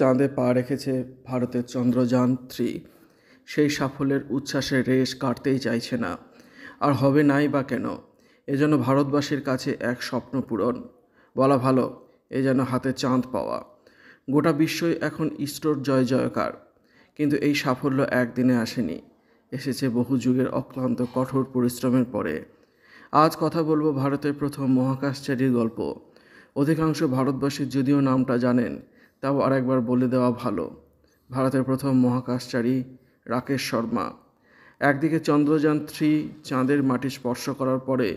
চাঁদে পা রেখেছে ভারতের চন্দ্রযান থ্রি সেই সাফল্যের উচ্ছ্বাসে রেশ কাটতেই চাইছে না আর হবে নাই বা কেন এ যেন ভারতবাসীর কাছে এক স্বপ্ন পূরণ বলা ভালো এ যেন হাতে চাঁদ পাওয়া গোটা বিশ্বই এখন ইসরোর জয় জয়কার কিন্তু এই সাফল্য একদিনে আসেনি এসেছে বহু যুগের অক্লান্ত কঠোর পরিশ্রমের পরে আজ কথা বলবো ভারতের প্রথম মহাকাশচারীর গল্প অধিকাংশ ভারতবাসী যদিও নামটা জানেন তাও আরেকবার বলে দেওয়া ভালো ভারতের প্রথম মহাকাশচারী রাকেশ শর্মা একদিকে চন্দ্রযান থ্রি চাঁদের মাটি স্পর্শ করার পরে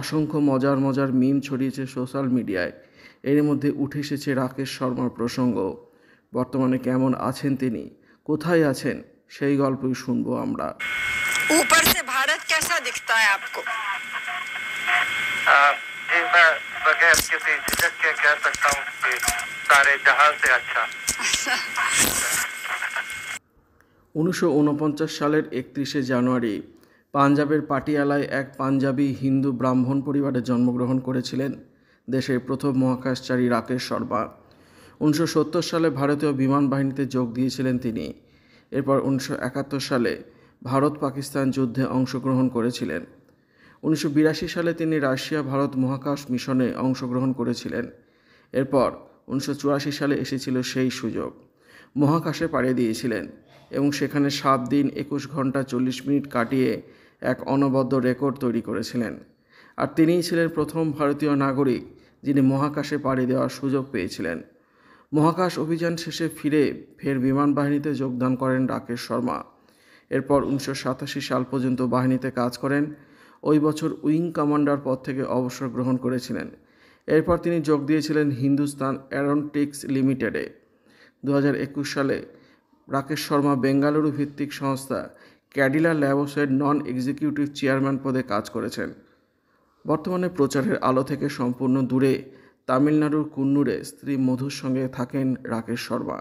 অসংখ্য মজার মজার মিম ছড়িয়েছে সোশ্যাল মিডিয়ায় এর মধ্যে উঠে এসেছে রাকেশ শর্মার প্রসঙ্গ বর্তমানে কেমন আছেন তিনি কোথায় আছেন সেই গল্পই শুনবো আমরা ऊपर से भारत मैं आपके झिझक के कह सकता हूँ कि सारे से अच्छा উনিশশো সালের একত্রিশে জানুয়ারি পাঞ্জাবের পাটিয়ালায় এক পাঞ্জাবি হিন্দু ব্রাহ্মণ পরিবারে জন্মগ্রহণ করেছিলেন দেশের প্রথম মহাকাশচারী রাকেশ শর্মা উনিশশো সালে ভারতীয় বিমান বাহিনীতে যোগ দিয়েছিলেন তিনি এরপর উনিশশো সালে ভারত পাকিস্তান যুদ্ধে অংশগ্রহণ করেছিলেন উনিশশো সালে তিনি রাশিয়া ভারত মহাকাশ মিশনে অংশগ্রহণ করেছিলেন এরপর উনিশশো সালে এসেছিল সেই সুযোগ মহাকাশে পাড়িয়ে দিয়েছিলেন এবং সেখানে সাত দিন একুশ ঘন্টা চল্লিশ মিনিট কাটিয়ে এক অনবদ্য রেকর্ড তৈরি করেছিলেন আর তিনিই ছিলেন প্রথম ভারতীয় নাগরিক যিনি মহাকাশে পাড়ি দেওয়ার সুযোগ পেয়েছিলেন মহাকাশ অভিযান শেষে ফিরে ফের বিমান বাহিনীতে যোগদান করেন রাকেশ শর্মা এরপর উনিশশো সাল পর্যন্ত বাহিনীতে কাজ করেন ওই বছর উইং কমান্ডার পদ থেকে অবসর গ্রহণ করেছিলেন এরপর তিনি যোগ দিয়েছিলেন হিন্দুস্তান অ্যারোনটিক্স লিমিটেডে দু সালে রাকেশ শর্মা বেঙ্গালুরু ভিত্তিক সংস্থা ক্যাডিলা ল্যাবসের নন এক্সিকিউটিভ চেয়ারম্যান পদে কাজ করেছেন বর্তমানে প্রচারের আলো থেকে সম্পূর্ণ দূরে তামিলনাড়ুর কুন্নুরে স্ত্রী মধুর সঙ্গে থাকেন রাকেশ শর্মা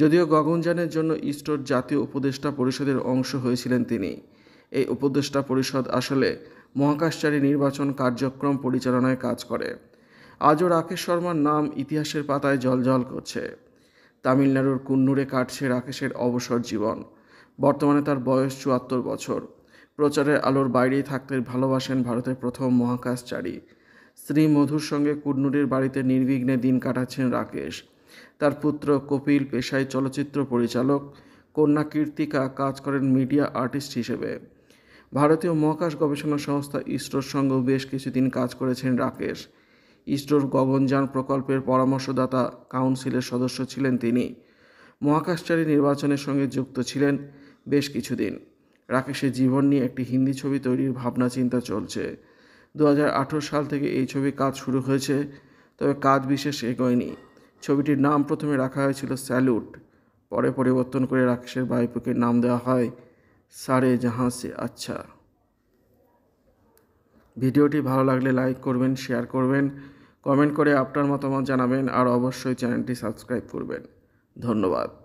যদিও গগনযানের জন্য ইস্টোর জাতীয় উপদেষ্টা পরিষদের অংশ হয়েছিলেন তিনি এই উপদেষ্টা পরিষদ আসলে মহাকাশচারী নির্বাচন কার্যক্রম পরিচালনায় কাজ করে আজও রাকেশ শর্মার নাম ইতিহাসের পাতায় জলজল করছে তামিলনাড়ুর কুন্নুরে কাটছে রাকেশের অবসর জীবন বর্তমানে তার বয়স চুয়াত্তর বছর প্রচারের আলোর বাইরেই থাকতে ভালোবাসেন ভারতের প্রথম মহাকাশচারী স্ত্রী মধুর সঙ্গে কুন্নুরের বাড়িতে নির্বিঘ্নে দিন কাটাচ্ছেন রাকেশ তার পুত্র কপিল পেশায় চলচ্চিত্র পরিচালক কন্যা কীর্তিকা কাজ করেন মিডিয়া আর্টিস্ট হিসেবে ভারতীয় মহাকাশ গবেষণা সংস্থা ইসরোর সঙ্গেও বেশ কিছুদিন কাজ করেছেন রাকেশ ইসরোর গগনযান প্রকল্পের পরামর্শদাতা কাউন্সিলের সদস্য ছিলেন তিনি মহাকাশচারী নির্বাচনের সঙ্গে যুক্ত ছিলেন বেশ কিছুদিন রাকেশের জীবন নিয়ে একটি হিন্দি ছবি তৈরির ভাবনা চিন্তা চলছে দু সাল থেকে এই ছবি কাজ শুরু হয়েছে তবে কাজ বিশেষ এগোয়নি ছবিটির নাম প্রথমে রাখা হয়েছিল স্যালুট পরে পরিবর্তন করে রাকেশের বাইপুকে নাম দেওয়া হয় সারে জাহাঁ সে আচ্ছা ভিডিওটি ভালো লাগলে লাইক করবেন শেয়ার করবেন কমেন্ট করে আপনার মতামত জানাবেন আর অবশ্যই চ্যানেলটি সাবস্ক্রাইব করবেন ধন্যবাদ